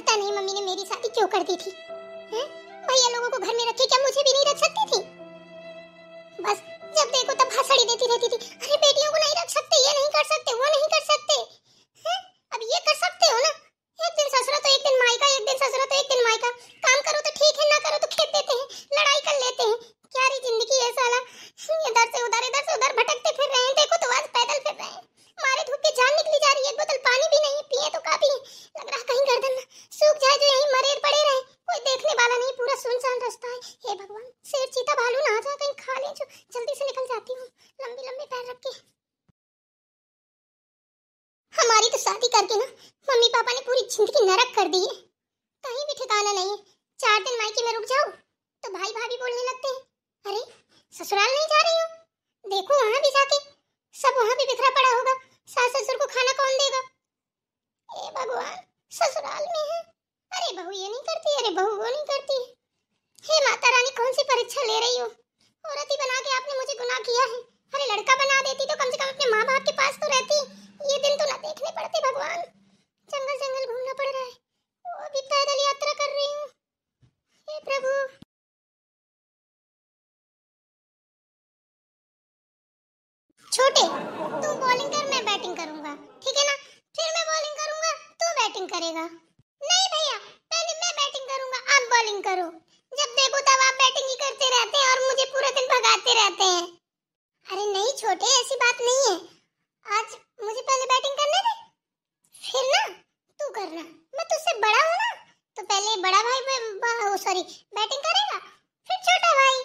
पता नहीं मम्मी ने मेरी शादी क्यों कर दी थी हैं? भैया लोगों को घर में रखे क्या मुझे भी नहीं रख सकती थी बस जब देखो तब भाषण देती रहती थी अरे बेटियों को नहीं रख सकते ये नहीं कर सकते वो नहीं कर सकते हैं? अब ये कर सकते हो ना एक दिन ससुरा तो एक दिन मायका एक दिन ससुरा तो एक दिन मायका शादी करके ना मम्मी पापा ने पूरी जिंदगी नरक कर दी है कहीं भी ठिकाना नहीं है चार दिन मायके में रुक जाओ तो भाई भाभी बोलने लगते हैं अरे ससुराल नहीं जा रही हो देखो वहाँ भी जाके सब वहाँ भी बिखरा पड़ा होगा सास ससुर को खाना कौन देगा ए भगवान ससुराल में है अरे बहू ये नहीं करती अरे बहू छोटे तू बॉलिंग कर मैं बैटिंग करूंगा ठीक है ना फिर मैं बॉलिंग करूंगा तू बैटिंग करेगा नहीं भैया पहले मैं बैटिंग करूंगा आप बॉलिंग करो जब देखो तब आप बैटिंग ही करते रहते हैं और मुझे पूरा दिन भगाते रहते हैं अरे नहीं छोटे ऐसी बात नहीं है आज मुझे पहले बैटिंग करने दे फिर ना तू करना मैं तुझसे बड़ा हूँ ना तो पहले बड़ा भाई सॉरी बैटिंग करेगा फिर छोटा भाई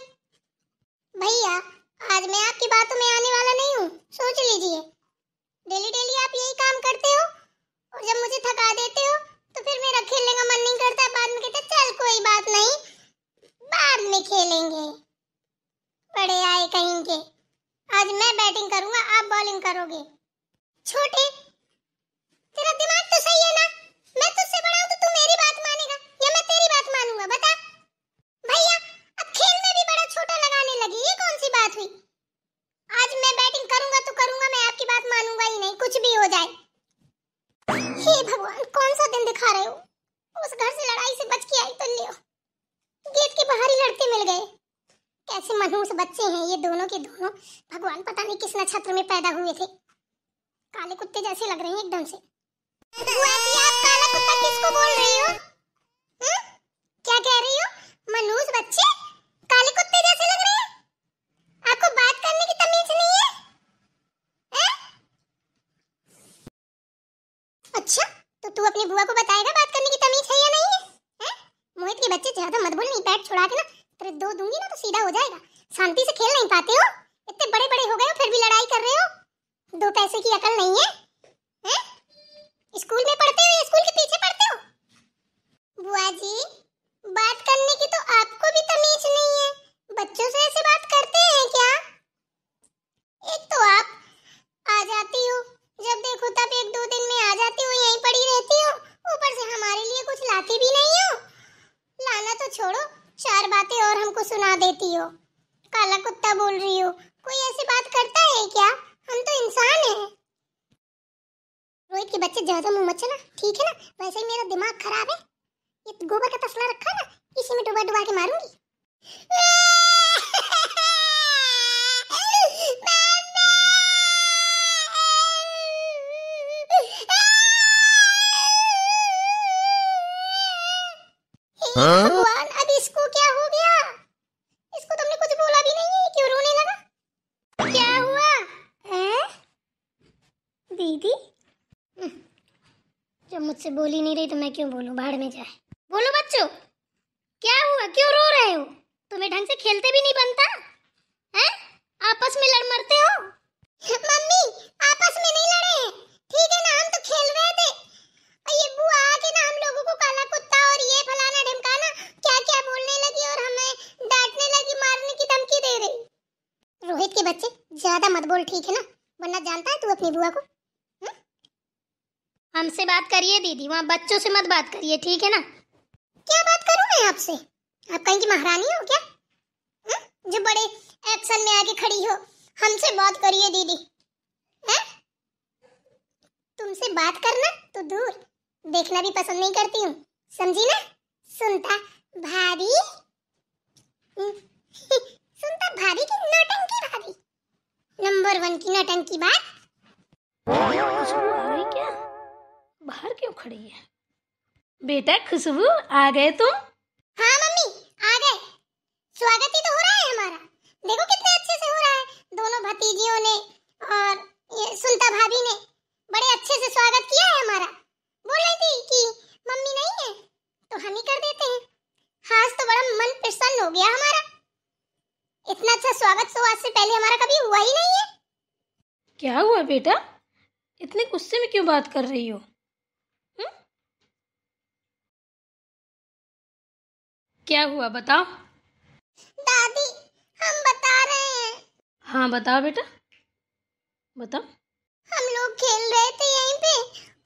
भैया आज मैं आपकी बातों में आने वाला नहीं हूँ सोच लीजिए डेली डेली आप यही काम करते हो और जब मुझे थका देते हो तो फिर मेरा खेलने का मन नहीं करता बाद में कहते चल कोई बात नहीं बाद में खेलेंगे बड़े आए कहेंगे आज मैं बैटिंग करूंगा आप बॉलिंग करोगे छोटे तेरा दिमाग तो सही है ना मैं तुझसे बड़ा हूं बात हुई आज मैं बैटिंग करूंगा तो करूंगा मैं आपकी बात मानूंगा ही नहीं कुछ भी हो जाए हे भगवान कौन सा दिन दिखा रहे हो उस घर से लड़ाई से बच के आई तो लियो गेट के बाहर ही लड़ते मिल गए कैसे मनहूस बच्चे हैं ये दोनों के दोनों भगवान पता नहीं किस नक्षत्र में पैदा हुए थे काले कुत्ते जैसे लग रहे हैं एकदम से वो ऐसी आप काला कुत्ता किसको बोल रही हो पैसे की अकल नहीं है हैं? स्कूल में पढ़ते हो स्कूल के पीछे पढ़ते हो बुआ जी बात करने की तो आपको भी तमीज नहीं है बच्चों से ऐसे बात करते हैं क्या एक तो आप आ जाती हो जब देखो तब एक दो दिन में आ जाती हो यहीं पड़ी रहती हो ऊपर से हमारे लिए कुछ लाती भी नहीं हो लाना तो छोड़ो चार बातें और हमको सुना देती हो काला कुत्ता बोल रही हो कोई ऐसी बात करता है क्या हम तो इंसान हैं रोहित के बच्चे ज्यादा मुंह मत चला ठीक है ना वैसे ही मेरा दिमाग खराब है ये गोबर का तसला रखा ना इसी में डुबा डुबा के मारूंगी दीदी हम्म। जब मुझसे बोली नहीं रही तो मैं क्यों बोलूं बाहर में जाए बोलो बच्चों क्या हुआ क्यों रो रहे हो तुम्हें ढंग से खेलते भी नहीं बनता हैं आपस में लड़ मरते हो मम्मी आपस में नहीं लड़े हैं ठीक है ना हम तो खेल रहे थे और ये बुआ आके ना हम लोगों को काला कुत्ता और ये फलाना ढमकाना क्या क्या बोलने लगी और हमें डांटने लगी मारने की धमकी दे रही रोहित के बच्चे ज्यादा मत बोल ठीक है ना वरना जानता है तू अपनी बुआ को हमसे बात करिए दीदी वहाँ बच्चों से मत बात करिए ठीक है ना क्या बात करूँ मैं आपसे आप कहीं की महारानी हो क्या हुँ? जो बड़े एक्शन में आके खड़ी हो हमसे बात करिए दीदी है? तुमसे बात करना तो दूर देखना भी पसंद नहीं करती हूँ समझी ना सुनता भाभी हम्म, सुनता भाभी की नौटंकी भाभी नंबर वन की नौटंकी बात क्या बाहर क्यों खड़ी है बेटा खुशबू आ गए तुम हाँ मम्मी आ गए स्वागत ही तो हो रहा है हमारा देखो कितने अच्छे से हो रहा है दोनों भतीजियों ने और ये सुनता भाभी ने बड़े अच्छे से स्वागत किया है हमारा बोल रही थी कि मम्मी नहीं है तो हम ही कर देते हैं खास तो बड़ा मन प्रसन्न हो गया हमारा इतना अच्छा स्वागत तो आज से पहले हमारा कभी हुआ ही नहीं है क्या हुआ बेटा इतने गुस्से में क्यों बात कर रही हो क्या हुआ बताओ दादी हम बता रहे हैं हाँ बताओ बेटा बताओ हम लोग खेल रहे थे यहीं पे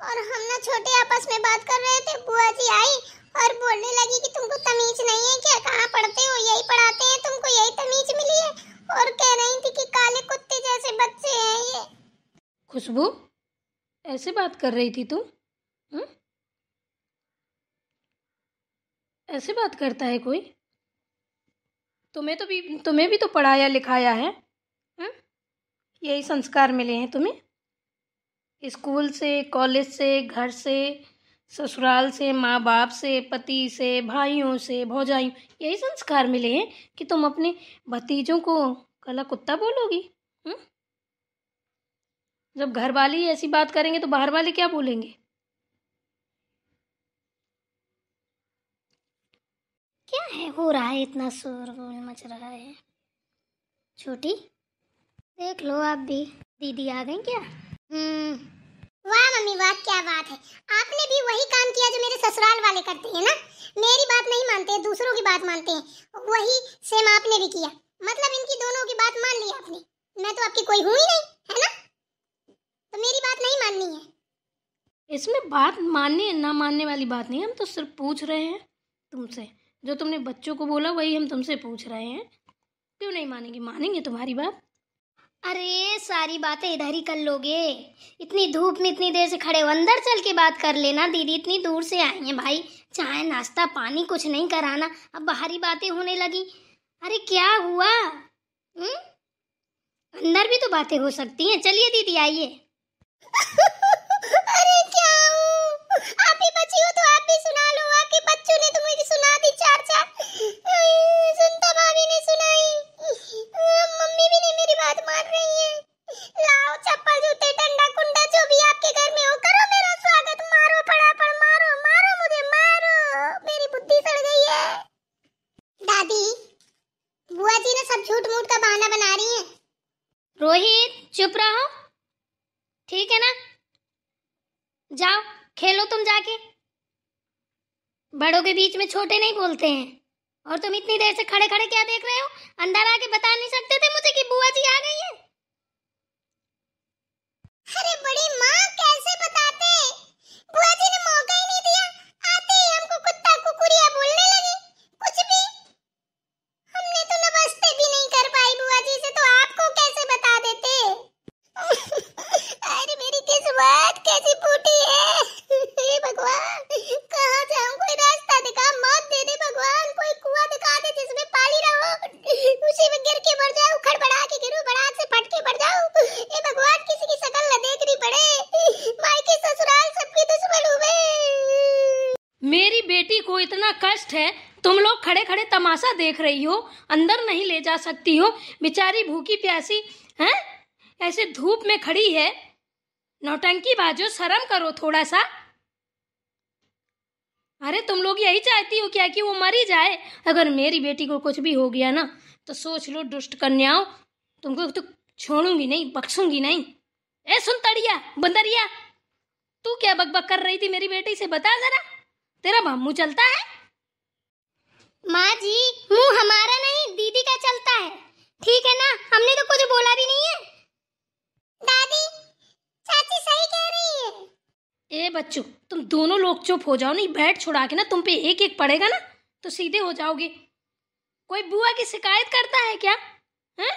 और हम ना छोटे आपस में बात कर रहे थे बुआ जी आई और बोलने लगी कि तुमको तमीज नहीं है क्या कहाँ पढ़ते हो यही पढ़ाते हैं तुमको यही तमीज मिली है और कह रही थी कि काले कुत्ते जैसे बच्चे हैं ये खुशबू ऐसे बात कर रही थी तुम हुँ? हम्म? ऐसे बात करता है कोई तुम्हें तो भी तुम्हें भी तो पढ़ाया लिखाया है हुँ? हम्म? यही संस्कार मिले हैं तुम्हें स्कूल से कॉलेज से घर से ससुराल से माँ बाप से पति से भाइयों से भौजाइयों यही संस्कार मिले हैं कि तुम अपने भतीजों को कला कुत्ता बोलोगी हुँ? हम्म? जब घर वाले ही ऐसी बात करेंगे तो बाहर वाले क्या बोलेंगे है हो रहा है इतना शोरगुल मच रहा है छोटी देख लो आप भी दीदी आ गई क्या हम्म। वाह मम्मी वाह क्या बात है आपने भी वही काम किया जो मेरे ससुराल वाले करते हैं ना मेरी बात नहीं मानते दूसरों की बात मानते हैं वही सेम आपने भी किया मतलब इनकी दोनों की बात मान ली आपने मैं तो आपकी कोई हूँ ही नहीं है ना तो मेरी बात नहीं माननी है इसमें बात मानने ना मानने वाली बात नहीं हम तो सिर्फ पूछ रहे हैं तुमसे जो तुमने बच्चों को बोला वही हम तुमसे पूछ रहे हैं क्यों नहीं मानेंगे मानेंगे तुम्हारी बात अरे सारी बातें इधर ही कर लोगे इतनी धूप में इतनी देर से खड़े हो अंदर चल के बात कर लेना दीदी इतनी दूर से आई हैं भाई चाय नाश्ता पानी कुछ नहीं कराना अब बाहरी बातें होने लगी अरे क्या हुआ हुँ? हम्म? अंदर भी तो बातें हो सकती हैं चलिए दीदी आइए अरे क्या आप ही बची हो तो आप भी सुना लो आपके बच्चों ने सुनता भाभी ने सुनाई मम्मी भी नहीं मेरी बात मान रही है लाओ चप्पल जूते डंडा कुंडा जो भी आपके घर में हो करो मेरा स्वागत मारो मारो मारो मुझे मारो मेरी बुद्धि सड़ गई है दादी बुआ जी सब झूठ मूठ का बहाना बना रही हैं रोहित चुप रहो ठीक है ना जाओ खेलो तुम जाके बड़ों के बीच में छोटे नहीं बोलते हैं और तुम इतनी देर से खड़े खड़े क्या देख रहे हो अंदर आके बता नहीं सकते थे मुझे कि बुआ जी आ गई है अरे बड़ी माँ कैसे बताते बुआ जी ने मौका ही नहीं दिया आते ही हमको कुत्ता कुकुरिया बोलने लगी कुछ भी हमने तो नमस्ते भी नहीं कर पाई बुआ जी से तो आपको कैसे बता देते अरे मेरी किस्मत कैसी फूटी कष्ट है तुम लोग खड़े खड़े तमाशा देख रही हो अंदर नहीं ले जा सकती हो बेचारी भूखी प्यासी हैं ऐसे धूप में खड़ी है नौटंकी बाजो शर्म करो थोड़ा सा अरे तुम लोग यही चाहती हो क्या कि वो मरी जाए अगर मेरी बेटी को कुछ भी हो गया ना तो सोच लो दुष्ट कन्याओं तुमको तो छोड़ूंगी नहीं बख्सूंगी नहीं ए सुन तड़िया बंदरिया तू क्या बकबक कर रही थी मेरी बेटी से बता जरा तेरा भामू चलता है माँ जी मुंह हमारा नहीं दीदी का चलता है ठीक है ना हमने तो कुछ बोला भी नहीं है दादी चाची सही कह रही है ए बच्चू तुम दोनों लोग चुप हो जाओ नहीं बैठ छुड़ा के ना तुम पे एक एक पड़ेगा ना तो सीधे हो जाओगे कोई बुआ की शिकायत करता है क्या है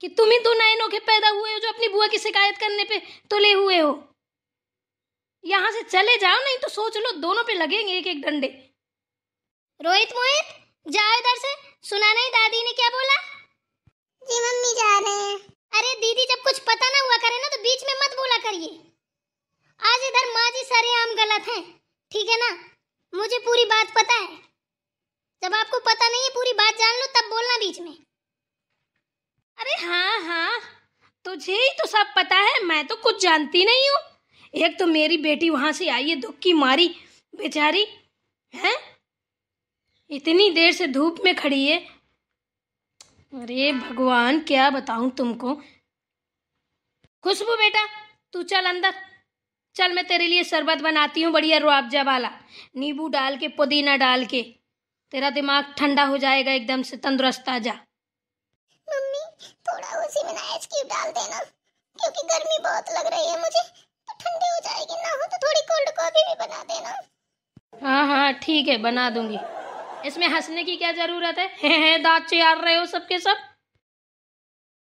कि तुम ही दो नए नोखे पैदा हुए हो जो अपनी बुआ की शिकायत करने पे तुले हुए हो यहां से चले जाओ नहीं तो सोच लो दोनों पे लगेंगे एक एक डंडे रोहित मोहित जाओ इधर से सुना नहीं दादी ने क्या बोला जी मम्मी जा रहे हैं अरे दीदी जब कुछ पता ना हुआ करे ना तो बीच में मत बोला करिए आज इधर माँ जी सारे आम गलत हैं ठीक है ना मुझे पूरी बात पता है जब आपको पता नहीं है पूरी बात जान लो तब बोलना बीच में अरे हाँ हाँ तुझे ही तो सब पता है मैं तो कुछ जानती नहीं हूँ एक तो मेरी बेटी वहां से आई है दुख की मारी बेचारी हैं इतनी देर से धूप में खड़ी है अरे भगवान क्या बताऊं तुमको खुशबू बेटा तू चल अंदर चल मैं तेरे लिए शरबत बनाती हूँ बढ़िया रुआबजा वाला नींबू डाल के पुदीना डाल के तेरा दिमाग ठंडा हो जाएगा एकदम से तंदुरुस्त आ जा मम्मी थोड़ा उसी में आइस क्यूब डाल देना क्योंकि गर्मी बहुत लग रही है मुझे तो ठंडी हो जाएगी ना हो तो थोड़ी कोल्ड कॉफी भी बना देना हाँ हाँ ठीक है बना दूंगी इसमें हंसने की क्या जरूरत है दाँत चियार रहे हो सबके सब